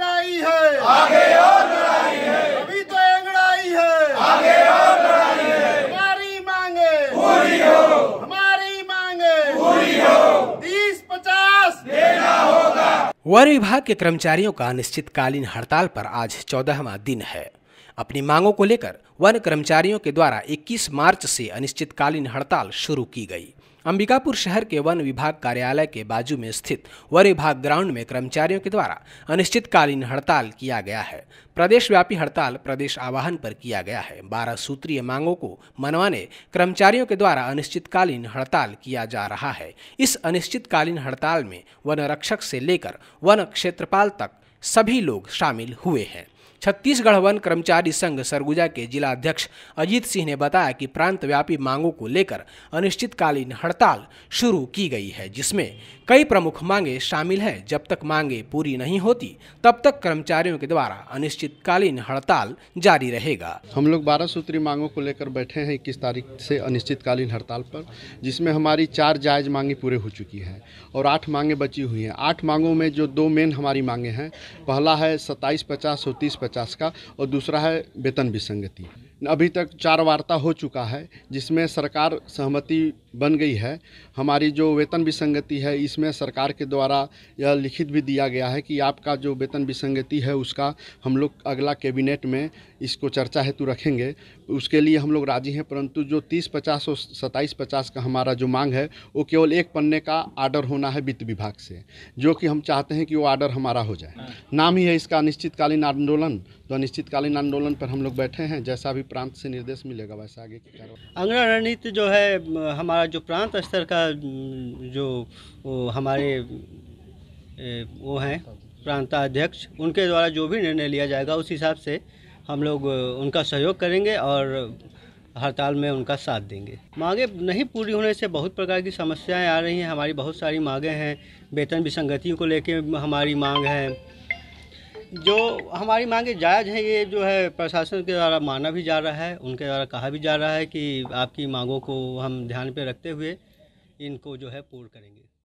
लड़ाई है आगे और लड़ाई है अभी तो एक लड़ाई है आगे और लड़ाई है हमारी मांगे पूरी हो हमारी मांगे पूरी हो तीस पचास देना होगा वन विभाग के कर्मचारियों का अनिश्चितकालीन हड़ताल पर आज चौदहवा दिन है अपनी मांगों को लेकर वन कर्मचारियों के द्वारा 21 मार्च से अनिश्चितकालीन हड़ताल शुरू की गई अंबिकापुर शहर के वन विभाग कार्यालय के बाजू में स्थित वन विभाग ग्राउंड में कर्मचारियों के द्वारा अनिश्चितकालीन हड़ताल किया गया है प्रदेशव्यापी हड़ताल प्रदेश आवाहन पर किया गया है बारह सूत्रीय मांगों को मनवाने कर्मचारियों के द्वारा अनिश्चितकालीन हड़ताल किया जा रहा है इस अनिश्चितकालीन हड़ताल में वन रक्षक से लेकर वन क्षेत्रपाल तक सभी लोग शामिल हुए हैं छत्तीसगढ़ वन कर्मचारी संघ सरगुजा के जिला अध्यक्ष अजीत सिंह ने बताया कि प्रांतव्यापी मांगों को लेकर अनिश्चितकालीन हड़ताल शुरू की गई है जिसमें कई प्रमुख मांगे शामिल हैं जब तक मांगे पूरी नहीं होती तब तक कर्मचारियों के द्वारा अनिश्चितकालीन हड़ताल जारी रहेगा हम लोग बारह सूत्री मांगों को लेकर बैठे हैं इक्कीस तारीख से अनिश्चितकालीन हड़ताल पर जिसमें हमारी चार जायज मांगे पूरे हो चुकी हैं और आठ मांगे बची हुई हैं आठ मांगों में जो दो मेन हमारी मांगे हैं पहला है सत्ताईस पचास और तीस पचास का और दूसरा है वेतन विसंगति अभी तक चार वार्ता हो चुका है जिसमें सरकार सहमति बन गई है हमारी जो वेतन विसंगति है इसमें सरकार के द्वारा यह लिखित भी दिया गया है कि आपका जो वेतन विसंगति है उसका हम लोग अगला कैबिनेट में इसको चर्चा हेतु रखेंगे उसके लिए हम लोग राजी हैं परंतु जो तीस पचास और सत्ताईस पचास का हमारा जो मांग है वो केवल एक पन्ने का आर्डर होना है वित्त विभाग से जो कि हम चाहते हैं कि वो आर्डर हमारा हो जाए हाँ। नाम ही है इसका अनिश्चितकालीन आंदोलन तो अनिश्चितकालीन आंदोलन पर हम लोग बैठे हैं जैसा भी प्रांत से निर्देश मिलेगा वैसा आगे की कार्रवाई रणनीति जो है हमारा जो प्रांत स्तर का जो हमारे वो हैं प्रांताध्यक्ष उनके द्वारा जो भी निर्णय लिया जाएगा उस हिसाब से हम लोग उनका सहयोग करेंगे और हड़ताल में उनका साथ देंगे मांगे नहीं पूरी होने से बहुत प्रकार की समस्याएं आ रही हैं हमारी बहुत सारी मांगें हैं वेतन विसंगतियों को लेकर हमारी मांग है जो हमारी मांगे जायज़ हैं ये जो है प्रशासन के द्वारा माना भी जा रहा है उनके द्वारा कहा भी जा रहा है कि आपकी मांगों को हम ध्यान पे रखते हुए इनको जो है पूर्ण करेंगे